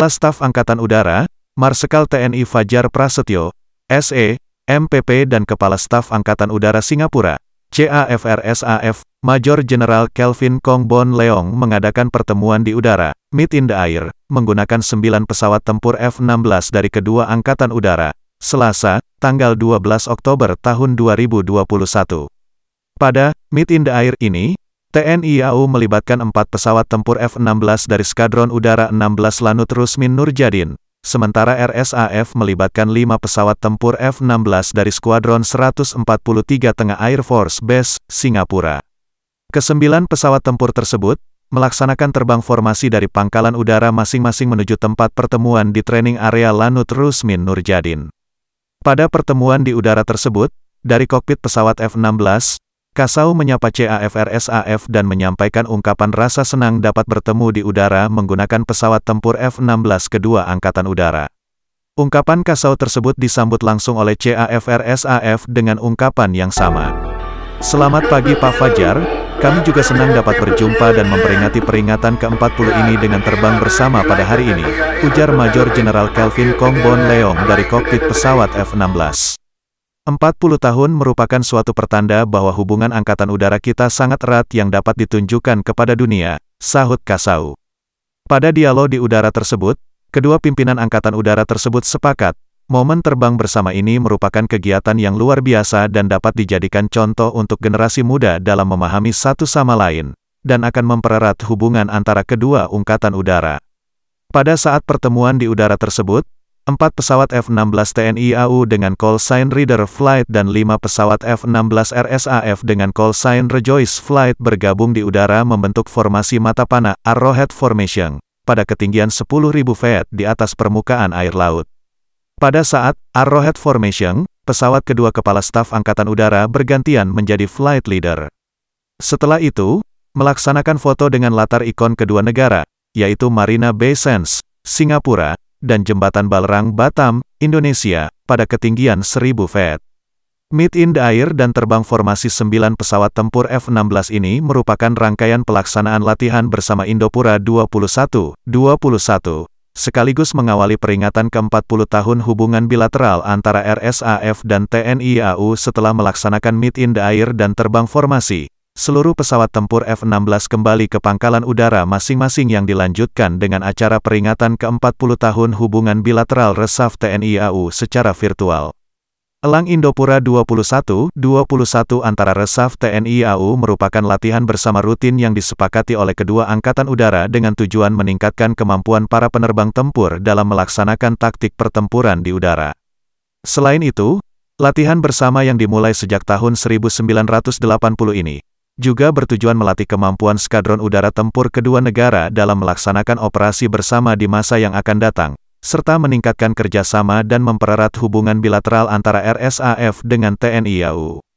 Kepala Staf Angkatan Udara, Marsikal TNI Fajar Prasetyo, SE, MPP dan Kepala Staf Angkatan Udara Singapura, CAFRSAF, Major General Kelvin Kong Bon Leong mengadakan pertemuan di udara, Meet in the Air, menggunakan 9 pesawat tempur F-16 dari kedua Angkatan Udara, Selasa, tanggal 12 Oktober tahun 2021. Pada Meet in the Air ini, TNI AU melibatkan empat pesawat tempur F-16 dari Skadron Udara 16 Lanut Rusmin Nurjadin, sementara RSAF melibatkan lima pesawat tempur F-16 dari Skuadron 143 Tengah Air Force Base, Singapura. Kesembilan pesawat tempur tersebut, melaksanakan terbang formasi dari pangkalan udara masing-masing menuju tempat pertemuan di training area Lanut Rusmin Nurjadin. Pada pertemuan di udara tersebut, dari kokpit pesawat F-16, Kasau menyapa CAFRSAF dan menyampaikan ungkapan rasa senang dapat bertemu di udara menggunakan pesawat tempur F-16 kedua Angkatan Udara. Ungkapan Kasau tersebut disambut langsung oleh CAFRSAF dengan ungkapan yang sama. Selamat pagi Pak Fajar, kami juga senang dapat berjumpa dan memperingati peringatan ke-40 ini dengan terbang bersama pada hari ini, ujar Major Jenderal Kelvin Kongbon Leong dari kokpit pesawat F-16. 40 tahun merupakan suatu pertanda bahwa hubungan angkatan udara kita sangat erat yang dapat ditunjukkan kepada dunia, sahut Kasau. Pada dialog di udara tersebut, kedua pimpinan angkatan udara tersebut sepakat, momen terbang bersama ini merupakan kegiatan yang luar biasa dan dapat dijadikan contoh untuk generasi muda dalam memahami satu sama lain, dan akan mempererat hubungan antara kedua angkatan udara. Pada saat pertemuan di udara tersebut, 4 pesawat F-16 TNI AU dengan call sign Reader Flight dan 5 pesawat F-16 RSAF dengan call sign Rejoice Flight bergabung di udara membentuk formasi mata panah Arrowhead Formation pada ketinggian 10.000 feet di atas permukaan air laut. Pada saat Arrowhead Formation, pesawat kedua kepala staf angkatan udara bergantian menjadi flight leader. Setelah itu, melaksanakan foto dengan latar ikon kedua negara, yaitu Marina Bay Sands, Singapura, dan Jembatan Balrang, Batam, Indonesia, pada ketinggian 1000 feet. Meet in the Air dan terbang formasi 9 pesawat tempur F-16 ini merupakan rangkaian pelaksanaan latihan bersama Indopura 21, 21, sekaligus mengawali peringatan ke-40 tahun hubungan bilateral antara RSAF dan TNI AU setelah melaksanakan meet in the air dan terbang formasi seluruh pesawat tempur F-16 kembali ke pangkalan udara masing-masing yang dilanjutkan dengan acara peringatan ke-40 tahun hubungan bilateral Resaf TNI AU secara virtual. Elang Indopura 21-21 antara Resaf TNI AU merupakan latihan bersama rutin yang disepakati oleh kedua angkatan udara dengan tujuan meningkatkan kemampuan para penerbang tempur dalam melaksanakan taktik pertempuran di udara. Selain itu, latihan bersama yang dimulai sejak tahun 1980 ini, juga bertujuan melatih kemampuan skadron udara tempur kedua negara dalam melaksanakan operasi bersama di masa yang akan datang, serta meningkatkan kerjasama dan mempererat hubungan bilateral antara RSAF dengan TNI AU.